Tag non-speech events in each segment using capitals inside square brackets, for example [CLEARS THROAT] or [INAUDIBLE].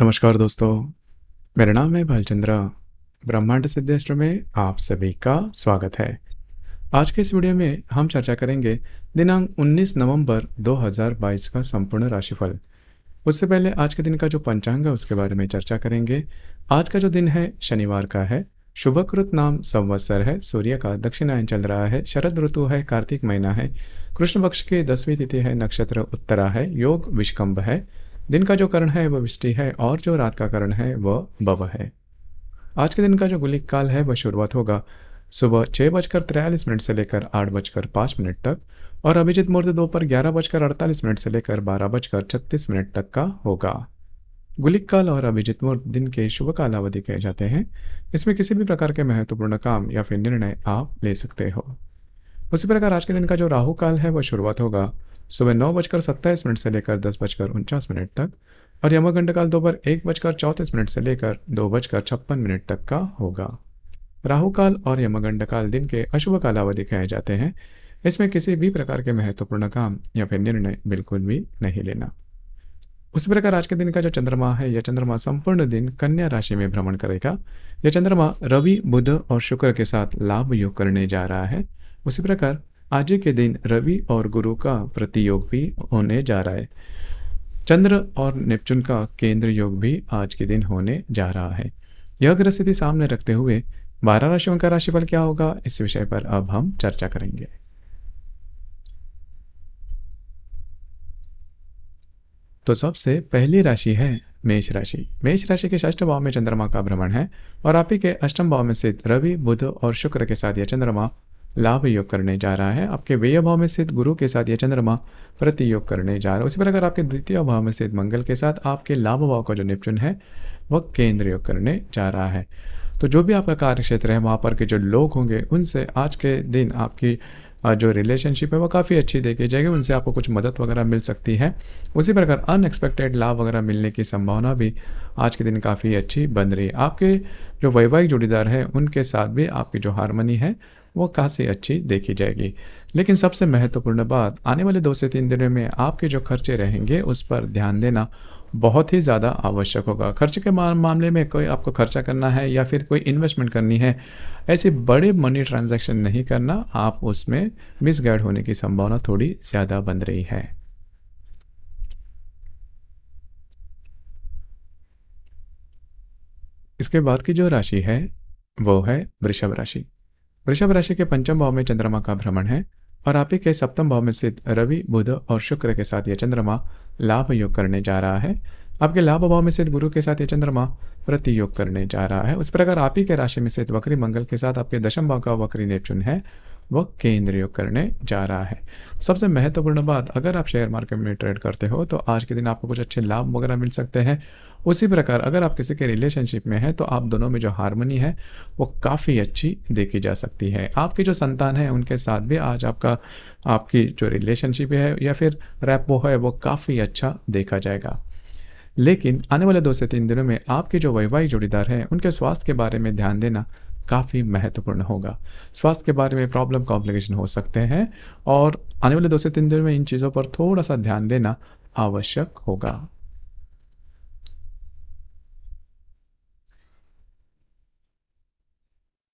नमस्कार दोस्तों मेरा नाम है भालचंद्रा ब्रह्मांड सिद्धेश्वर में आप सभी का स्वागत है आज के इस वीडियो में हम चर्चा करेंगे दिनांक 19 नवंबर 2022 का संपूर्ण राशिफल उससे पहले आज के दिन का जो पंचांग है उसके बारे में चर्चा करेंगे आज का जो दिन है शनिवार का है शुभकृत नाम संवत्सर है सूर्य का दक्षिणायन चल रहा है शरद ऋतु है कार्तिक महीना है कृष्ण पक्ष की दसवीं तिथि है नक्षत्र उत्तरा है योग विष्कम्भ है दिन का जो करण है वह विष्टि है और जो रात का करण है वह भव है आज के दिन का जो गुलिक काल है वह शुरुआत होगा सुबह छः बजकर तिरयालीस मिनट से लेकर आठ बजकर पाँच मिनट तक और अभिजीत मुहूर्त दोपहर ग्यारह बजकर अड़तालीस मिनट से लेकर बारह बजकर छत्तीस मिनट तक का होगा गुलिक काल और अभिजीत मुहूर्त दिन के शुभ कालावधि कहे जाते हैं इसमें किसी भी प्रकार के महत्वपूर्ण काम या फिर निर्णय आप ले सकते हो उसी प्रकार आज के दिन का जो राहु काल है वह शुरुआत होगा सुबह नौ बजकर सत्ताईस मिनट से लेकर दस बजकर उनचास मिनट तक और यमगंडकाल दोपहर एक बजकर चौंतीस मिनट से लेकर दो बजकर छप्पन मिनट तक का होगा राहु काल और यमगंडकाल दिन के अशुभ कालावधि कहे जाते हैं इसमें किसी भी प्रकार के महत्वपूर्ण काम या फिर निर्णय बिल्कुल भी नहीं लेना उसी प्रकार आज के दिन का जो चंद्रमा है यह चंद्रमा संपूर्ण दिन कन्या राशि में भ्रमण करेगा यह चंद्रमा रवि बुध और शुक्र के साथ लाभ योग करने जा रहा है उसी प्रकार आज के दिन रवि और गुरु का प्रतियोग भी होने जा रहा है चंद्र और नेपचून का केंद्र योग भी आज के दिन होने जा रहा है यह ग्रह स्थिति सामने रखते हुए बारह राशियों का राशिफल क्या होगा इस विषय पर अब हम चर्चा करेंगे तो सबसे पहली राशि है मेष राशि मेष राशि के षष्ठ भाव में चंद्रमा का भ्रमण है और आप ही के अष्टम भाव में स्थित रवि बुध और शुक्र के साथ यह चंद्रमा लाभ योग करने जा रहा है आपके व्यय भाव में स्थित गुरु के साथ यह चंद्रमा प्रति योग करने जा रहा है उसी प्रकार आपके द्वितीय भाव में स्थित मंगल के साथ आपके लाभ भाव का जो निपचुन है वह केंद्र योग करने जा रहा है तो जो भी आपका कार्य क्षेत्र है वहाँ पर के जो लोग होंगे उनसे आज के दिन आपकी जो रिलेशनशिप है वो काफ़ी अच्छी देखी जाएगी उनसे आपको कुछ मदद वगैरह मिल सकती है उसी प्रकार अनएक्सपेक्टेड लाभ वगैरह मिलने की संभावना भी आज के दिन काफ़ी अच्छी बन रही है आपके जो वैवाहिक जोड़ीदार हैं उनके साथ भी आपकी जो हारमोनी है वो काफ़ी अच्छी देखी जाएगी लेकिन सबसे महत्वपूर्ण बात आने वाले दो से तीन दिनों में आपके जो खर्चे रहेंगे उस पर ध्यान देना बहुत ही ज़्यादा आवश्यक होगा खर्च के मामले में कोई आपको खर्चा करना है या फिर कोई इन्वेस्टमेंट करनी है ऐसे बड़े मनी ट्रांजैक्शन नहीं करना आप उसमें मिसगाइड होने की संभावना थोड़ी ज़्यादा बन रही है इसके बाद की जो राशि है वो है वृषभ राशि वृषभ राशि के पंचम भाव में चंद्रमा का भ्रमण है और आप ही के सप्तम भाव में स्थित रवि बुध और शुक्र के साथ यह चंद्रमा लाभ योग करने जा रहा है आपके लाभ भाव में स्थित गुरु के साथ यह चंद्रमा प्रति योग करने जा रहा है उस प्रकार आप ही के राशि में स्थित वक्री मंगल के साथ आपके दशम भाव का वक्री नेपचुन है वह केंद्रीय करने जा रहा है सबसे महत्वपूर्ण बात अगर आप शेयर मार्केट में ट्रेड करते हो तो आज के दिन आपको कुछ अच्छे लाभ वगैरह मिल सकते हैं उसी प्रकार अगर आप किसी के रिलेशनशिप में हैं तो आप दोनों में जो हारमोनी है वो काफ़ी अच्छी देखी जा सकती है आपकी जो संतान है उनके साथ भी आज आपका आपकी जो रिलेशनशिप है या फिर रैपो है वो काफ़ी अच्छा देखा जाएगा लेकिन आने वाले दो से तीन दिनों में आपके जो वैवाहिक जोड़ीदार हैं उनके स्वास्थ्य के बारे में ध्यान देना काफ़ी महत्वपूर्ण होगा स्वास्थ्य के बारे में प्रॉब्लम कॉम्प्लिकेशन हो सकते हैं और आने वाले दो से तीन दिन में इन चीज़ों पर थोड़ा सा ध्यान देना आवश्यक होगा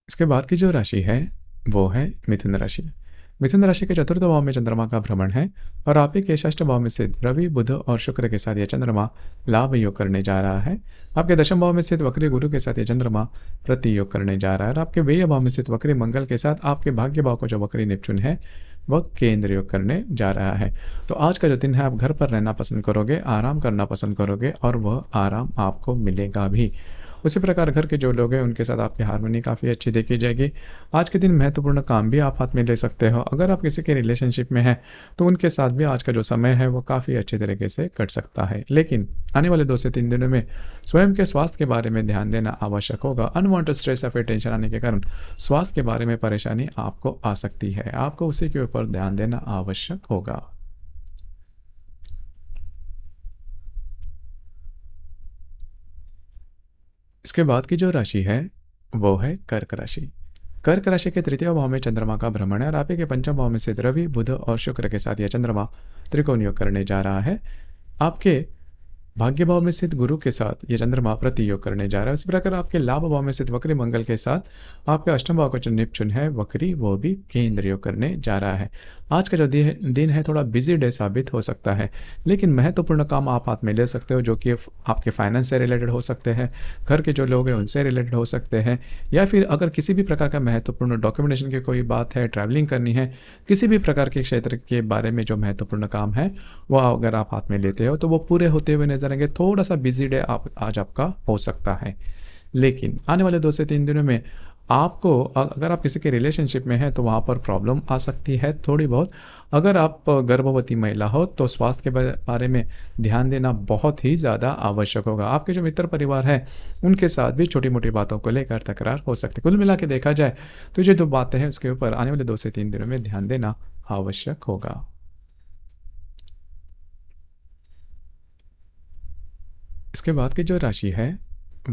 इसके बाद की जो राशि है वो है मिथुन राशि मिथुन राशि के चतुर्थ भाव में चंद्रमा का भ्रमण है और आपके केशाष्ट भाव में स्थित रवि बुध और शुक्र के साथ यह चंद्रमा लाभ योग करने जा रहा है आपके दशम भाव में स्थित वक्री गुरु के साथ यह चंद्रमा प्रति योग करने जा रहा है और आपके व्यय भाव में स्थित वक्री मंगल के साथ आपके भाग्य भाव को जो वक्री निपचुन है वह केंद्र योग करने जा रहा है तो आज का जो दिन है आप घर पर रहना पसंद करोगे आराम करना पसंद करोगे और वह आराम आपको मिलेगा भी उसी प्रकार घर के जो लोग हैं उनके साथ आपकी हारमोनी काफ़ी अच्छी देखी जाएगी आज के दिन महत्वपूर्ण काम भी आप हाथ में ले सकते हो अगर आप किसी के रिलेशनशिप में हैं तो उनके साथ भी आज का जो समय है वो काफ़ी अच्छे तरीके से कट सकता है लेकिन आने वाले दो से तीन दिनों में स्वयं के स्वास्थ्य के बारे में ध्यान देना आवश्यक होगा अनवांटेड स्ट्रेस या फिर टेंशन आने के कारण स्वास्थ्य के बारे में परेशानी आपको आ सकती है आपको उसी के ऊपर ध्यान देना आवश्यक होगा उसके बाद की जो राशि है वो है कर्क राशि कर्क राशि के तृतीय भाव में चंद्रमा का भ्रमण है और आप के पंचम भाव में से रवि बुध और शुक्र के साथ यह चंद्रमा त्रिकोण योग करने जा रहा है आपके भाग्य भाव में स्थित गुरु के साथ ये चंद्रमा प्रति योग करने जा रहा है उसी प्रकार आपके लाभ भाव में स्थित वक्री मंगल के साथ आपके अष्टम भाव का जो निपचुन है वक्री वो भी केंद्र योग करने जा रहा है आज का जो दिन है थोड़ा बिजी डे साबित हो सकता है लेकिन महत्वपूर्ण काम आप हाथ में ले सकते हो जो कि आपके फाइनेंस से रिलेटेड हो सकते हैं घर के जो लोग हैं उनसे रिलेटेड हो सकते हैं या फिर अगर किसी भी प्रकार का महत्वपूर्ण डॉक्यूमेंटेशन की कोई बात है ट्रैवलिंग करनी है किसी भी प्रकार के क्षेत्र के बारे में जो महत्वपूर्ण काम है वह अगर आप हाथ में लेते हो तो वो पूरे होते हुए नजर नज़र आएंगे थोड़ा सा बिजी डे आप आज आपका हो सकता है लेकिन आने वाले दो से तीन दिनों में आपको अगर आप किसी के रिलेशनशिप में हैं तो वहाँ पर प्रॉब्लम आ सकती है थोड़ी बहुत अगर आप गर्भवती महिला हो तो स्वास्थ्य के बारे में ध्यान देना बहुत ही ज़्यादा आवश्यक होगा आपके जो मित्र परिवार हैं उनके साथ भी छोटी मोटी बातों को लेकर तकरार हो सकती है कुल मिला देखा जाए तो ये जो बातें हैं उसके ऊपर आने वाले दो से तीन दिनों में ध्यान देना आवश्यक होगा इसके बाद की जो राशि है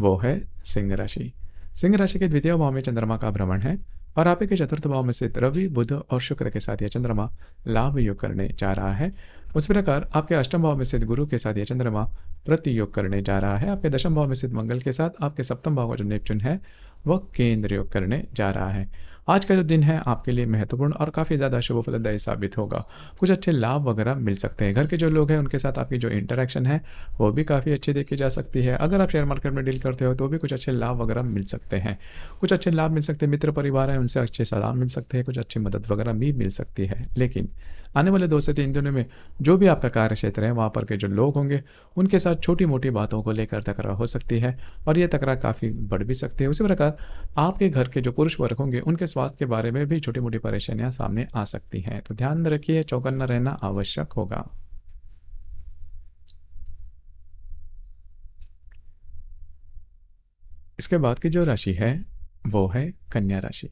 वो है सिंह राशि सिंह राशि के द्वितीय भाव में चंद्रमा का भ्रमण है और आप के चतुर्थ भाव में से रवि बुध और शुक्र के साथ यह चंद्रमा लाभ योग करने जा रहा है उस प्रकार आपके अष्टम भाव में स्थित गुरु के साथ यह चंद्रमा प्रति योग करने जा रहा है आपके दशम भाव में स्थित मंगल के साथ आपके सप्तम भाव का जो नेपचुन है वह केंद्र योग करने जा रहा है आज का जो दिन है आपके लिए महत्वपूर्ण और काफ़ी ज़्यादा शुभ फलदायी साबित होगा कुछ अच्छे लाभ वगैरह मिल सकते हैं घर के जो लोग हैं उनके साथ आपकी जो इंटरेक्शन है वो भी काफ़ी अच्छी देखी जा सकती है अगर आप शेयर मार्केट में डील करते हो तो भी कुछ अच्छे लाभ वगैरह मिल सकते हैं कुछ अच्छे लाभ मिल सकते हैं मित्र परिवार हैं उनसे अच्छे सलाह मिल सकते हैं कुछ अच्छी मदद वगैरह भी मिल सकती है लेकिन आने वाले दो से तीन दिनों में जो भी आपका कार्य क्षेत्र है वहाँ पर के जो लोग होंगे उनके साथ छोटी मोटी बातों को लेकर तकरार हो सकती है और ये तकरार काफ़ी बढ़ भी सकती है उसी प्रकार आपके घर के जो पुरुष वर्ग होंगे उनके स्वास्थ्य के बारे में भी छोटी मोटी परेशानियां सामने आ सकती हैं तो ध्यान रखिए चौकन्ना रहना आवश्यक होगा इसके बाद की जो राशि है वो है कन्या राशि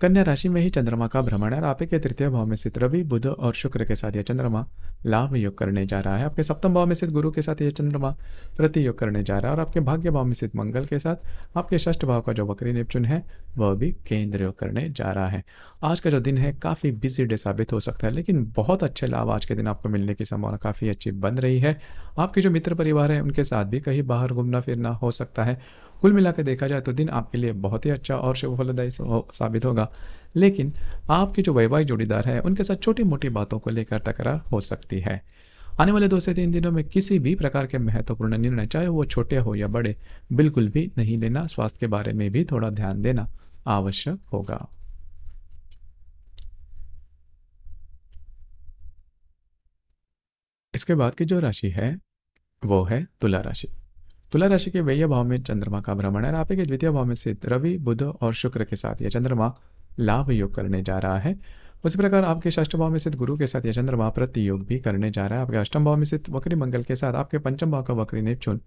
कन्या राशि में ही चंद्रमा का भ्रमण है और आपके तृतीय भाव में स्थित रवि बुध और शुक्र के साथ यह चंद्रमा लाभ योग करने जा रहा है आपके सप्तम भाव में स्थित गुरु के साथ यह चंद्रमा प्रति योग करने जा रहा है और आपके भाग्य भाव में स्थित मंगल के साथ आपके षष्ठ भाव का जो बकरी निपचुन है वह भी केंद्र योग करने जा रहा है आज का जो दिन है काफ़ी बिजी डे साबित हो सकता है लेकिन बहुत अच्छे लाभ आज के दिन आपको मिलने की संभावना काफ़ी अच्छी बन रही है आपके जो मित्र परिवार है उनके साथ भी कहीं बाहर घूमना फिरना हो सकता है कुल मिलाकर देखा जाए तो दिन आपके लिए बहुत ही अच्छा और शुभ फलदायी साबित होगा लेकिन आपके जो वैवाहिक जोड़ीदार है उनके साथ छोटी मोटी बातों को लेकर तकरार हो सकती है आने वाले दो से तीन दिनों में किसी भी प्रकार के महत्वपूर्ण निर्णय चाहे वो छोटे हो या बड़े बिल्कुल भी नहीं लेना स्वास्थ्य के बारे में भी थोड़ा ध्यान देना आवश्यक होगा इसके बाद की जो राशि है वो है तुला राशि तुला राशि के व्यय भाव में चंद्रमा का भ्रमण है आपके द्वितीय भाव में स्थित रवि बुध और शुक्र के साथ यह चंद्रमा लाभ योग करने जा रहा है उसी प्रकार आपके षष्ठ भाव में स्थित गुरु के साथ यह चंद्रमा प्रति योग भी करने जा रहा है आपके अष्टम भाव में स्थित वक्री मंगल के साथ आपके पंचम भाव का वक्री नेपचुन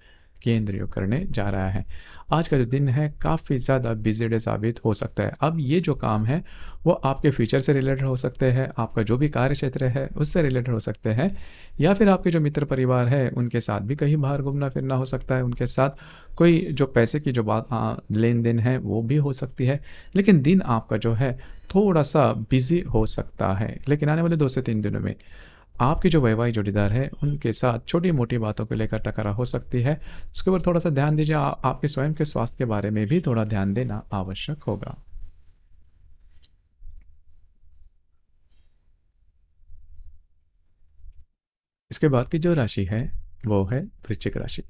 केंद्रीय करने जा रहा है आज का जो दिन है काफ़ी ज़्यादा बिजी डे साबित हो सकता है अब ये जो काम है वो आपके फ्यूचर से रिलेटेड हो सकते हैं आपका जो भी कार्य क्षेत्र है उससे रिलेटेड हो सकते हैं या फिर आपके जो मित्र परिवार है उनके साथ भी कहीं बाहर घूमना फिरना हो सकता है उनके साथ कोई जो पैसे की जो बात लेन देन है वो भी हो सकती है लेकिन दिन आपका जो है थोड़ा सा बिजी हो सकता है लेकिन आने वाले दो से तीन दिनों में आपके जो वैवाहिक जोड़ीदार है उनके साथ छोटी मोटी बातों को लेकर तकरा हो सकती है उसके ऊपर थोड़ा सा ध्यान दीजिए आपके स्वयं के स्वास्थ्य के बारे में भी थोड़ा ध्यान देना आवश्यक होगा इसके बाद की जो राशि है वो है वृश्चिक राशि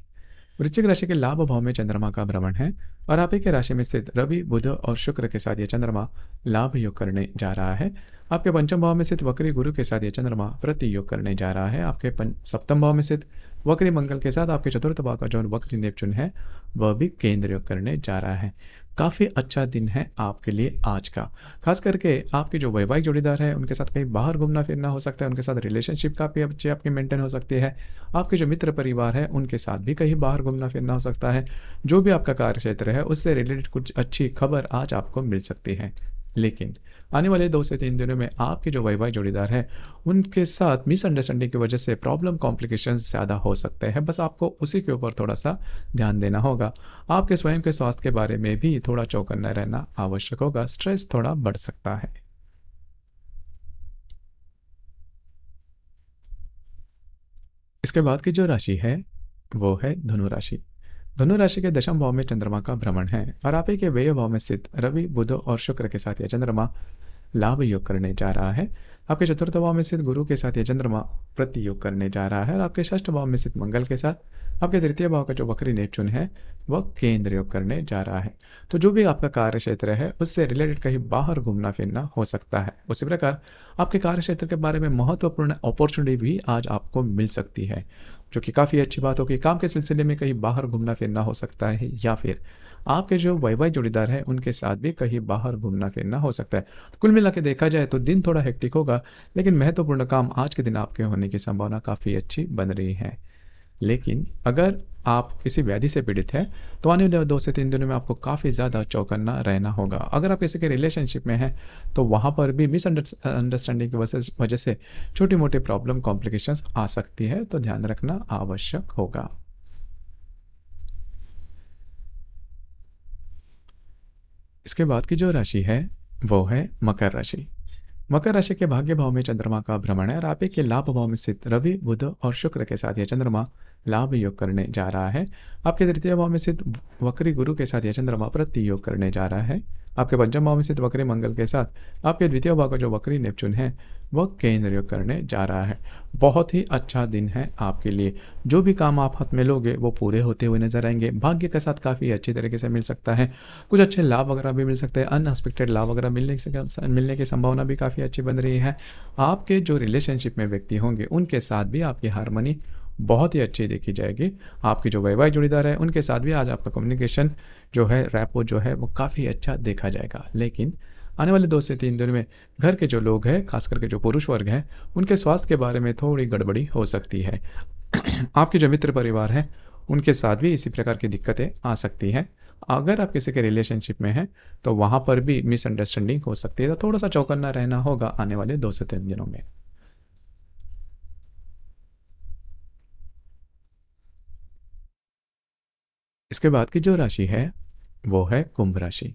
वृश्चिक राशि के लाभ भाव में चंद्रमा का भ्रमण है और आप ही राशि में स्थित रवि बुध और शुक्र के साथ यह चंद्रमा लाभ योग करने जा रहा है आपके पंचम भाव में स्थित वक्री गुरु के साथ यह चंद्रमा प्रति योग करने जा रहा है आपके सप्तम भाव में स्थित वक्री मंगल के साथ आपके चतुर्थ भाव का जो वक्री नेपचुन है वह भी केंद्र योग करने जा रहा है काफ़ी अच्छा दिन है आपके लिए आज का खास करके आपके जो वैवाहिक जोड़ीदार है उनके साथ कहीं बाहर घूमना फिरना हो सकता है उनके साथ रिलेशनशिप काफ़ी अच्छी आपकी मेंटेन हो सकती है आपके जो मित्र परिवार है उनके साथ भी कहीं बाहर घूमना फिरना हो सकता है जो भी आपका कार्य क्षेत्र है उससे रिलेटेड कुछ अच्छी खबर आज आपको मिल सकती है लेकिन आने वाले दो से तीन दिनों में आपके जो वाई वाई जोड़ीदार हैं उनके साथ मिसअंडरस्टैंडिंग की वजह से प्रॉब्लम कॉम्प्लिकेशन ज़्यादा हो सकते हैं बस आपको उसी के ऊपर थोड़ा सा ध्यान देना होगा आपके स्वयं के स्वास्थ्य के बारे में भी थोड़ा चौकन्ना रहना आवश्यक होगा स्ट्रेस थोड़ा बढ़ सकता है इसके बाद की जो राशि है वो है धनु राशि धनु राशि के दशम भाव में चंद्रमा का भ्रमण है और आप ही के व्यय भाव में स्थित रवि बुध और शुक्र के साथ यह चंद्रमा लाभ योग करने जा रहा है आपके चतुर्थ भाव में स्थित गुरु के साथ ये चंद्रमा प्रति योग करने जा रहा है और आपके षष्ठ भाव में स्थित मंगल के साथ आपके तृतीय भाव का जो वक्री नेपचुन है वह केंद्र योग करने जा रहा है तो जो भी आपका कार्य क्षेत्र है उससे रिलेटेड कहीं बाहर घूमना फिरना हो सकता है उसी प्रकार आपके कार्य क्षेत्र के बारे में महत्वपूर्ण अपॉर्चुनिटी भी आज आपको मिल सकती है जो कि काफ़ी अच्छी बात होगी काम के सिलसिले में कहीं बाहर घूमना फिरना हो सकता है या फिर आपके जो वैवाहिक जोड़ीदार हैं उनके साथ भी कहीं बाहर घूमना फिरना हो सकता है तो कुल मिला के देखा जाए तो दिन थोड़ा हेक्टिक होगा लेकिन महत्वपूर्ण काम आज के दिन आपके होने की संभावना काफ़ी अच्छी बन रही है लेकिन अगर आप किसी व्याधि से पीड़ित हैं तो आने वाले दो से तीन दिनों में आपको काफ़ी ज़्यादा चौकन्ना रहना होगा अगर आप किसी के रिलेशनशिप में हैं तो वहाँ पर भी मिसअंडरस्टैंडिंग की वजह से छोटी मोटी प्रॉब्लम कॉम्प्लिकेशंस आ सकती है तो ध्यान रखना आवश्यक होगा इसके बाद की जो राशि है वो है मकर राशि मकर राशि के भाग्य भाव में चंद्रमा का भ्रमण है और के लाभ भाव में स्थित रवि बुध और शुक्र के साथ यह चंद्रमा लाभ योग करने जा रहा है आपके तृतीय भाव में स्थित वक्री गुरु के साथ यह चंद्रमा प्रति योग करने जा रहा है आपके पंचम भाव में स्थित वक्री मंगल के साथ आपके द्वितीय भाव का जो वक्री नेपचुन है वह केंद्र योग करने जा रहा है बहुत ही अच्छा दिन है आपके लिए जो भी काम आप हाथ में लोगे वो पूरे होते हुए नजर आएंगे भाग्य के साथ काफ़ी अच्छी तरीके से मिल सकता है कुछ अच्छे लाभ वगैरह भी मिल सकते हैं अनएक्सपेक्टेड लाभ वगैरह मिलने से मिलने की संभावना भी काफ़ी अच्छी बन रही है आपके जो रिलेशनशिप में व्यक्ति होंगे उनके साथ भी आपकी हारमोनी बहुत ही अच्छी देखी जाएगी आपके जो वैवाहिक जोड़ीदार है उनके साथ भी आज आपका कम्युनिकेशन जो है रैपो जो है वो काफ़ी अच्छा देखा जाएगा लेकिन आने वाले दो से तीन दिन में घर के जो लोग हैं खास करके जो पुरुष वर्ग हैं उनके स्वास्थ्य के बारे में थोड़ी गड़बड़ी हो सकती है [CLEARS THROAT] आपके जो मित्र परिवार हैं उनके साथ भी इसी प्रकार की दिक्कतें आ सकती हैं अगर आप किसी के रिलेशनशिप में हैं तो वहाँ पर भी मिसअंडरस्टैंडिंग हो सकती है तो थोड़ा सा चौकन्ना रहना होगा आने वाले दो से तीन दिनों में इसके बाद की जो राशि है वो है कुंभ राशि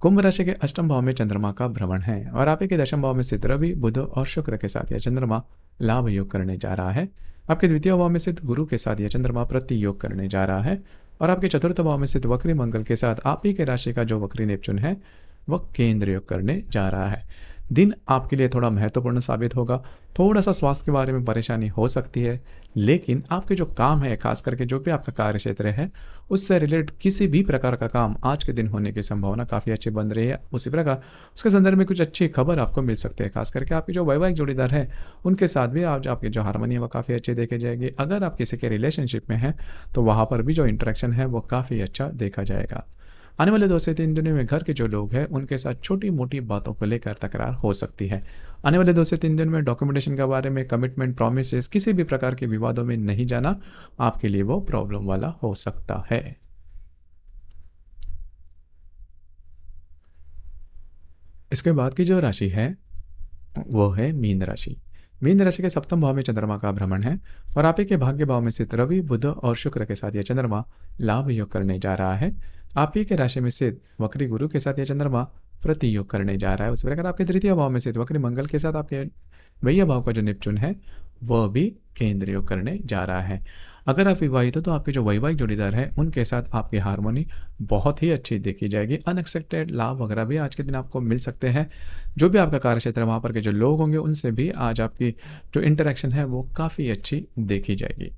कुंभ राशि के अष्टम भाव में चंद्रमा का भ्रमण है और आप के दशम भाव में स्थित रवि बुध और शुक्र के साथ यह चंद्रमा लाभ योग करने जा रहा है आपके द्वितीय भाव में स्थित गुरु के साथ यह चंद्रमा प्रति योग करने जा रहा है और आपके चतुर्थ भाव में स्थित वक्री मंगल के साथ आप ही के राशि का जो वक्री नेपचुन है वह केंद्र योग करने जा रहा है दिन आपके लिए थोड़ा महत्वपूर्ण साबित होगा थोड़ा सा स्वास्थ्य के बारे में परेशानी हो सकती है लेकिन आपके जो काम है खास करके जो भी आपका कार्य क्षेत्र है उससे रिलेटेड किसी भी प्रकार का काम आज के दिन होने की संभावना काफ़ी अच्छी बन रही है उसी प्रकार उसके संदर्भ में कुछ अच्छी खबर आपको मिल सकती है खास करके आपके जो वैवाहिक जोड़ीदार हैं उनके साथ भी आज आपके जो हारमोनी है वो काफ़ी अच्छे देखे जाएगी अगर आप किसी के रिलेशनशिप में हैं तो वहाँ पर भी जो इंट्रैक्शन है वो काफ़ी अच्छा देखा जाएगा आने वाले दो से तीन दिनों में घर के जो लोग हैं उनके साथ छोटी मोटी बातों को लेकर तकरार हो सकती है आने वाले दो से तीन दिन में डॉक्यूमेंटेशन के बारे में कमिटमेंट प्रोमिस किसी भी प्रकार के विवादों में नहीं जाना आपके लिए वो प्रॉब्लम वाला हो सकता है इसके बाद की जो राशि है वो है मीन राशि मीन राशि के सप्तम भाव में चंद्रमा का भ्रमण है और आप के भाग्य भाव में स्थित रवि बुध और शुक्र के साथ यह चंद्रमा लाभ योग करने जा रहा है आप ही के राशि में सिद्ध वक्री गुरु के साथ ये चंद्रमा प्रति योग करने जा रहा है उसी प्रकार आपके तृतीय भाव में सिद्ध वक्री मंगल के साथ आपके वैया भाव का जो निपचुन है वह भी केंद्र योग करने जा रहा है अगर आप विवाहित हो तो आपके जो वैवाहिक जोड़ीदार हैं उनके साथ आपकी हारमोनी बहुत ही अच्छी देखी जाएगी अनएक्सपेक्टेड लाभ वगैरह भी आज के दिन आपको मिल सकते हैं जो भी आपका कार्य क्षेत्र वहाँ पर के जो लोग होंगे उनसे भी आज आपकी जो इंटरेक्शन है वो काफ़ी अच्छी देखी जाएगी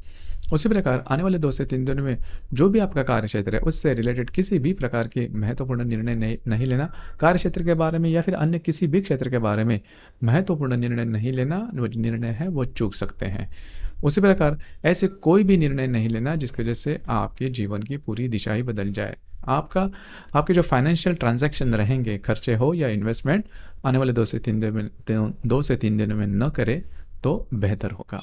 उसी प्रकार आने वाले दो से तीन दिनों में जो भी आपका कार्य क्षेत्र है उससे रिलेटेड किसी भी प्रकार के महत्वपूर्ण निर्णय नहीं नहीं लेना कार्य क्षेत्र के बारे में या फिर अन्य किसी भी क्षेत्र के बारे में महत्वपूर्ण निर्णय नहीं लेना वो निर्णय है वो चूक सकते हैं उसी प्रकार ऐसे कोई भी निर्णय नहीं लेना जिसकी वजह से आपके जीवन की पूरी दिशा ही बदल जाए आपका आपके जो फाइनेंशियल ट्रांजैक्शन रहेंगे खर्चे हो या इन्वेस्टमेंट आने वाले दो से तीन दिन में दो से तीन दिनों में न करें तो बेहतर होगा